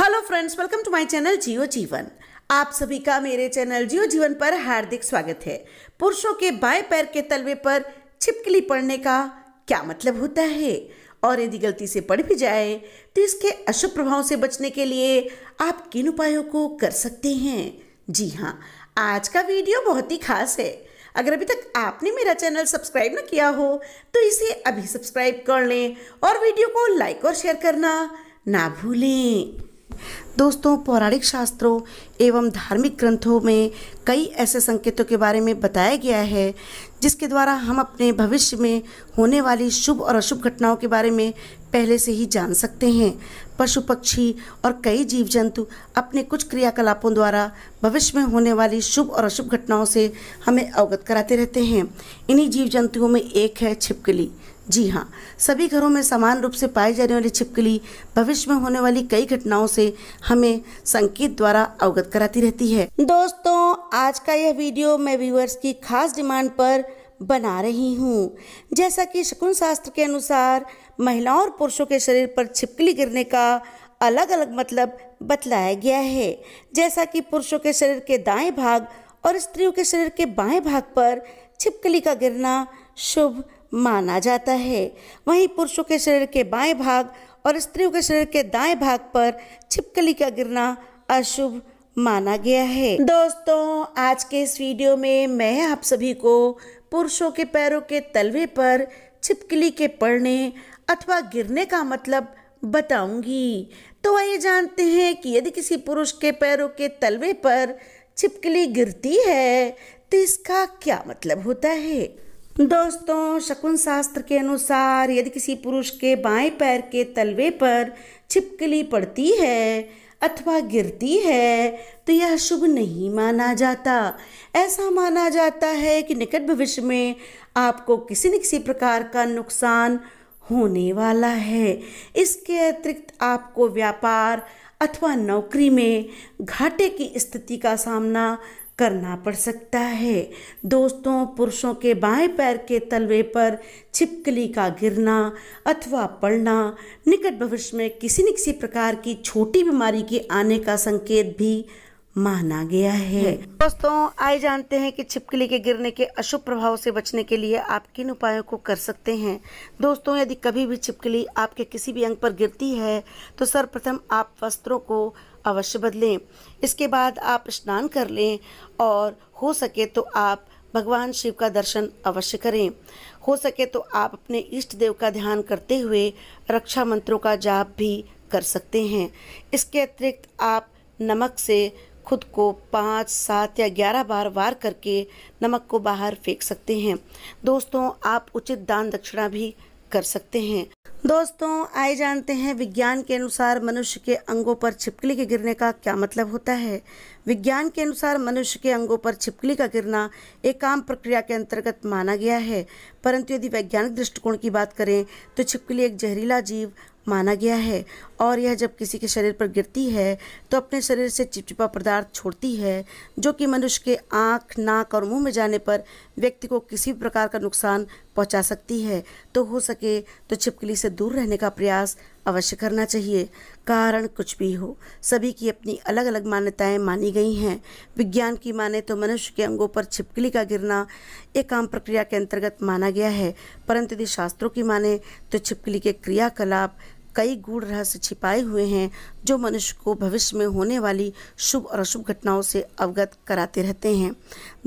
hello friends welcome to my channel Jiyo Jeevan आप सभी का मेरे चैनल जियो जीवन पर हार्दिक स्वागत है पुरुषों के बाएं पैर के तलवे पर छिपकली पड़ने का क्या मतलब होता है और यदि गलती से पड़ भी जाए तो इसके अशुभ प्रभाव से बचने के लिए आप किन उपायों को कर सकते हैं जी हाँ आज का वीडियो बहुत ही खास है अगर अभी तक आपने मेरा चैनल सब्सक्राइब ना किया हो तो इसे अभी सब्सक्राइब कर लें और वीडियो को लाइक और शेयर करना ना भूलें दोस्तों पौराणिक शास्त्रों एवं धार्मिक ग्रंथों में कई ऐसे संकेतों के बारे में बताया गया है जिसके द्वारा हम अपने भविष्य में होने वाली शुभ और अशुभ घटनाओं के बारे में पहले से ही जान सकते हैं पशु पक्षी और कई जीव जंतु अपने कुछ क्रियाकलापों द्वारा भविष्य में होने वाली शुभ और अशुभ घटनाओं से हमें अवगत कराते रहते हैं इन्हीं जीव जंतुओं में एक है छिपकली जी हाँ सभी घरों में समान रूप से पाई जाने वाली छिपकली भविष्य में होने वाली कई घटनाओं से हमें संकेत द्वारा अवगत कराती रहती है दोस्तों आज का यह वीडियो मैं व्यूअर्स की खास डिमांड पर बना रही हूँ जैसा कि शकुन शास्त्र के अनुसार महिलाओं और पुरुषों के शरीर पर छिपकली गिरने का अलग अलग मतलब बतलाया गया है जैसा कि पुरुषों के शरीर के दाएं भाग और स्त्रियों के शरीर के बाएं भाग पर छिपकली का गिरना शुभ माना जाता है वहीं पुरुषों के शरीर के बाएं भाग और स्त्रियों के शरीर के दाएं भाग पर छिपकली का गिरना अशुभ माना गया है दोस्तों आज के इस वीडियो में मैं आप सभी को पुरुषों के पैरों के तलवे पर छिपकली के पड़ने अथवा गिरने का मतलब बताऊंगी तो आइए जानते हैं कि यदि किसी पुरुष के पैरों के तलवे पर छिपकली गिरती है तो इसका क्या मतलब होता है दोस्तों शकुन शास्त्र के अनुसार यदि किसी पुरुष के बाएं पैर के तलवे पर छिपकली पड़ती है अथवा गिरती है तो यह शुभ नहीं माना जाता ऐसा माना जाता है कि निकट भविष्य में आपको किसी न किसी प्रकार का नुकसान होने वाला है इसके अतिरिक्त आपको व्यापार अथवा नौकरी में घाटे की स्थिति का सामना करना पड़ सकता है दोस्तों पुरुषों के बाएं पैर के तलवे पर छिपकली का गिरना अथवा पड़ना निकट भविष्य में किसी न किसी प्रकार की छोटी बीमारी के आने का संकेत भी माना गया है दोस्तों आइए जानते हैं कि छिपकली के गिरने के अशुभ प्रभाव से बचने के लिए आप किन उपायों को कर सकते हैं दोस्तों यदि कभी भी छिपकली आपके किसी भी अंग पर गिरती है तो सर्वप्रथम आप वस्त्रों को अवश्य बदलें इसके बाद आप स्नान कर लें और हो सके तो आप भगवान शिव का दर्शन अवश्य करें हो सके तो आप अपने इष्ट देव का ध्यान करते हुए रक्षा मंत्रों का जाप भी कर सकते हैं इसके अतिरिक्त आप नमक से खुद को पाँच सात या ग्यारह बार वार करके नमक को बाहर फेंक सकते हैं दोस्तों आप उचित दान दक्षिणा भी कर सकते हैं दोस्तों आए जानते हैं विज्ञान के अनुसार मनुष्य के अंगों पर छिपकली के गिरने का क्या मतलब होता है विज्ञान के अनुसार मनुष्य के अंगों पर छिपकली का गिरना एक आम प्रक्रिया के अंतर्गत माना गया है परंतु यदि वैज्ञानिक दृष्टिकोण की बात करें तो छिपकली एक जहरीला जीव माना गया है और यह जब किसी के शरीर पर गिरती है तो अपने शरीर से चिपचिपा पदार्थ छोड़ती है जो कि मनुष्य के आँख नाक और मुंह में जाने पर व्यक्ति को किसी भी प्रकार का नुकसान पहुंचा सकती है तो हो सके तो छिपकली से दूर रहने का प्रयास अवश्य करना चाहिए कारण कुछ भी हो सभी की अपनी अलग अलग मान्यताएं मानी गई हैं विज्ञान की माने तो मनुष्य के अंगों पर छिपकली का गिरना एक आम प्रक्रिया के अंतर्गत माना गया है परंतु यदि शास्त्रों की माने तो छिपकली के क्रियाकलाप कई गूढ़ रहस्य छिपाए हुए हैं जो मनुष्य को भविष्य में होने वाली शुभ और अशुभ घटनाओं से अवगत कराते रहते हैं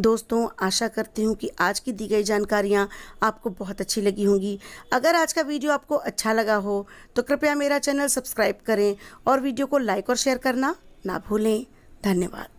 दोस्तों आशा करती हूँ कि आज की दी गई जानकारियाँ आपको बहुत अच्छी लगी होंगी अगर आज का वीडियो आपको अच्छा लगा हो तो कृपया मेरा चैनल सब्सक्राइब करें और वीडियो को लाइक और शेयर करना ना भूलें धन्यवाद